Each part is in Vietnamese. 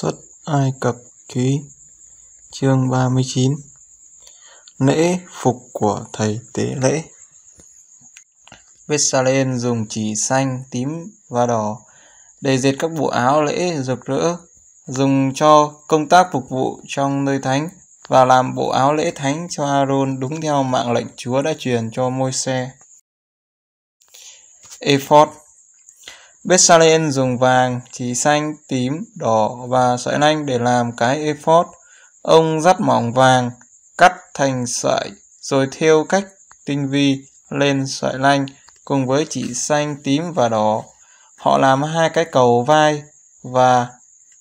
Xuất Ai Cập Ký Chương 39 Lễ phục của thầy tế lễ Vesalen dùng chỉ xanh, tím và đỏ để dệt các bộ áo lễ rực rỡ, dùng cho công tác phục vụ trong nơi thánh và làm bộ áo lễ thánh cho Aaron đúng theo mạng lệnh Chúa đã truyền cho Môi-se. Ephod Bezalel dùng vàng, chỉ xanh, tím, đỏ và sợi lanh để làm cái ephod. Ông dắt mỏng vàng, cắt thành sợi, rồi thêu cách tinh vi lên sợi lanh cùng với chỉ xanh, tím và đỏ. Họ làm hai cái cầu vai và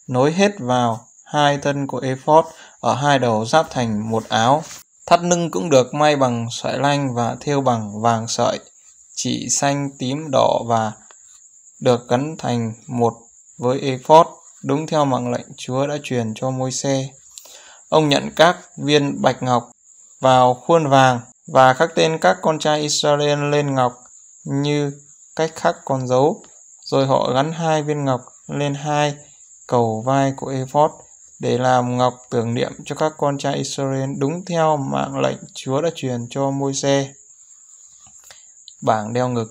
nối hết vào hai thân của ephod ở hai đầu giáp thành một áo. Thắt lưng cũng được may bằng sợi lanh và thêu bằng vàng sợi, chỉ xanh, tím, đỏ và được gắn thành một với ephod đúng theo mạng lệnh Chúa đã truyền cho môi xe. Ông nhận các viên bạch ngọc vào khuôn vàng và khắc tên các con trai Israel lên ngọc như cách khắc con dấu. Rồi họ gắn hai viên ngọc lên hai cầu vai của ephod để làm ngọc tưởng niệm cho các con trai Israel đúng theo mạng lệnh Chúa đã truyền cho môi xe. Bảng đeo ngực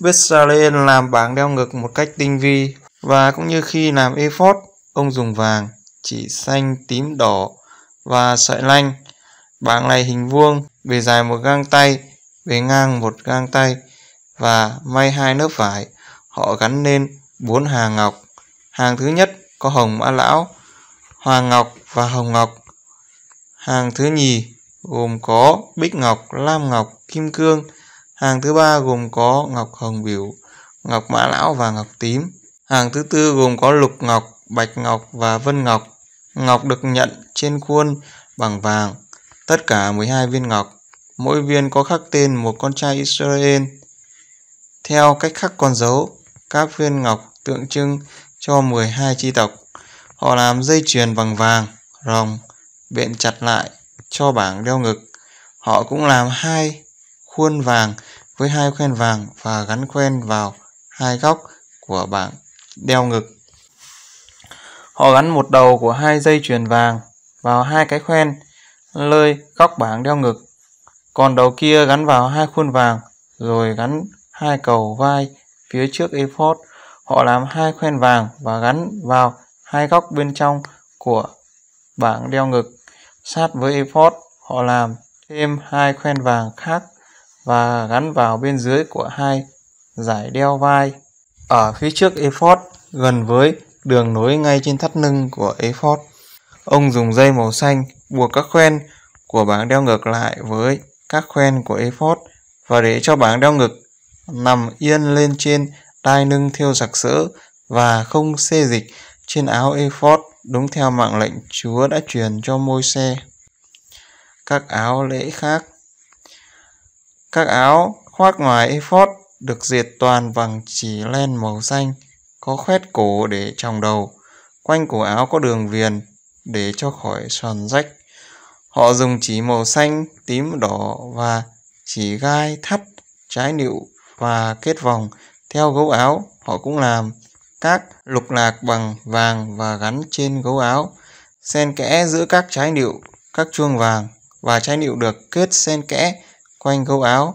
Bezalel làm bảng đeo ngực một cách tinh vi và cũng như khi làm ephod, ông dùng vàng, chỉ xanh, tím, đỏ và sợi lanh. Bảng này hình vuông, bề dài một gang tay, bề ngang một gang tay và may hai lớp vải. Họ gắn lên bốn hàng ngọc. Hàng thứ nhất có hồng mã lão, hoàng ngọc và hồng ngọc. Hàng thứ nhì gồm có bích ngọc, lam ngọc, kim cương, Hàng thứ ba gồm có ngọc hồng biểu, ngọc mã lão và ngọc tím. Hàng thứ tư gồm có lục ngọc, bạch ngọc và vân ngọc. Ngọc được nhận trên khuôn bằng vàng, tất cả 12 viên ngọc. Mỗi viên có khắc tên một con trai Israel. Theo cách khắc con dấu, các viên ngọc tượng trưng cho 12 chi tộc. Họ làm dây chuyền bằng vàng, rồng, bện chặt lại cho bảng đeo ngực. Họ cũng làm hai khuôn vàng với hai khuyên vàng và gắn khuyên vào hai góc của bảng đeo ngực. Họ gắn một đầu của hai dây chuyền vàng vào hai cái khuyên lơi góc bảng đeo ngực, còn đầu kia gắn vào hai khuôn vàng rồi gắn hai cầu vai phía trước ephod. Họ làm hai khuyên vàng và gắn vào hai góc bên trong của bảng đeo ngực. Sát với ephod, họ làm thêm hai khuyên vàng khác và gắn vào bên dưới của hai giải đeo vai ở phía trước effort gần với đường nối ngay trên thắt lưng của effort. Ông dùng dây màu xanh buộc các khoen của bảng đeo ngược lại với các khoen của effort và để cho bảng đeo ngực nằm yên lên trên đai lưng thêu sặc sỡ và không xê dịch trên áo effort đúng theo mạng lệnh Chúa đã truyền cho môi xe. Các áo lễ khác các áo khoác ngoài effort được dệt toàn bằng chỉ len màu xanh, có khoét cổ để trồng đầu. Quanh cổ áo có đường viền để cho khỏi tròn rách. Họ dùng chỉ màu xanh, tím, đỏ và chỉ gai thắt, trái nịu và kết vòng. Theo gấu áo, họ cũng làm các lục lạc bằng vàng và gắn trên gấu áo. Xen kẽ giữa các trái nịu, các chuông vàng và trái nịu được kết xen kẽ quanh gấu áo.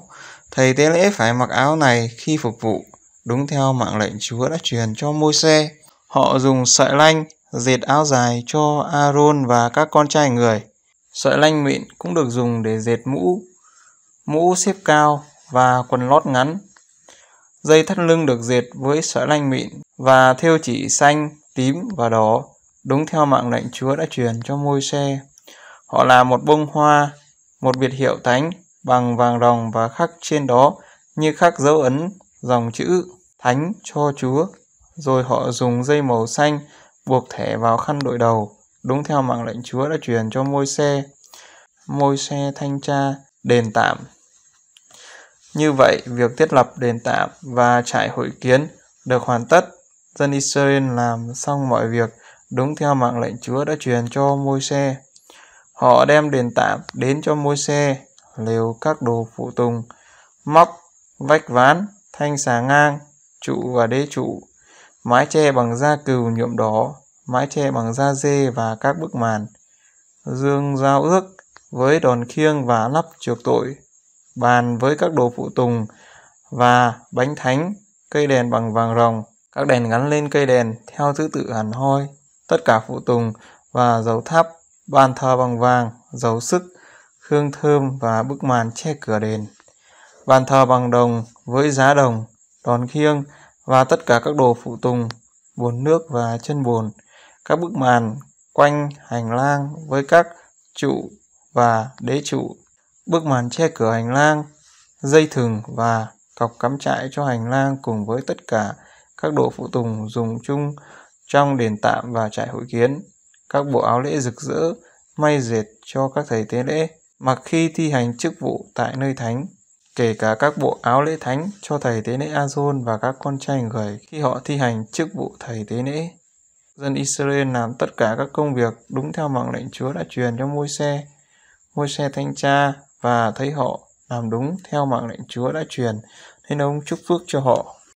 Thầy tế lễ phải mặc áo này khi phục vụ, đúng theo mạng lệnh Chúa đã truyền cho Môi-se. Họ dùng sợi lanh dệt áo dài cho Aaron và các con trai người. Sợi lanh mịn cũng được dùng để dệt mũ, mũ xếp cao và quần lót ngắn. Dây thắt lưng được dệt với sợi lanh mịn và thêu chỉ xanh, tím và đỏ, đúng theo mạng lệnh Chúa đã truyền cho môi xe. Họ là một bông hoa, một biệt hiệu thánh bằng vàng ròng và khắc trên đó như khắc dấu ấn dòng chữ Thánh cho Chúa. Rồi họ dùng dây màu xanh buộc thẻ vào khăn đội đầu, đúng theo mạng lệnh Chúa đã truyền cho môi xe. Môi xe thanh tra đền tạm. Như vậy, việc thiết lập đền tạm và trại hội kiến được hoàn tất. Dân Israel làm xong mọi việc đúng theo mạng lệnh Chúa đã truyền cho môi xe. Họ đem đền tạm đến cho môi xe lều các đồ phụ tùng, móc, vách ván, thanh xà ngang, trụ và đế trụ, mái che bằng da cừu nhuộm đỏ, mái che bằng da dê và các bức màn, dương giao ước với đòn khiêng và lắp chuộc tội, bàn với các đồ phụ tùng và bánh thánh, cây đèn bằng vàng rồng các đèn gắn lên cây đèn theo thứ tự hẳn hoi, tất cả phụ tùng và dầu tháp, bàn thờ bằng vàng, dầu sức, hương thơm và bức màn che cửa đền. Bàn thờ bằng đồng với giá đồng, đòn khiêng và tất cả các đồ phụ tùng, bồn nước và chân bồn. Các bức màn quanh hành lang với các trụ và đế trụ. Bức màn che cửa hành lang, dây thừng và cọc cắm trại cho hành lang cùng với tất cả các đồ phụ tùng dùng chung trong đền tạm và trại hội kiến, các bộ áo lễ rực rỡ, may dệt cho các thầy tế lễ mặc khi thi hành chức vụ tại nơi thánh, kể cả các bộ áo lễ thánh cho thầy tế lễ Azôn và các con trai người khi họ thi hành chức vụ thầy tế lễ. Dân Israel làm tất cả các công việc đúng theo mạng lệnh Chúa đã truyền cho môi xe. Môi xe thanh tra và thấy họ làm đúng theo mạng lệnh Chúa đã truyền, nên ông chúc phước cho họ.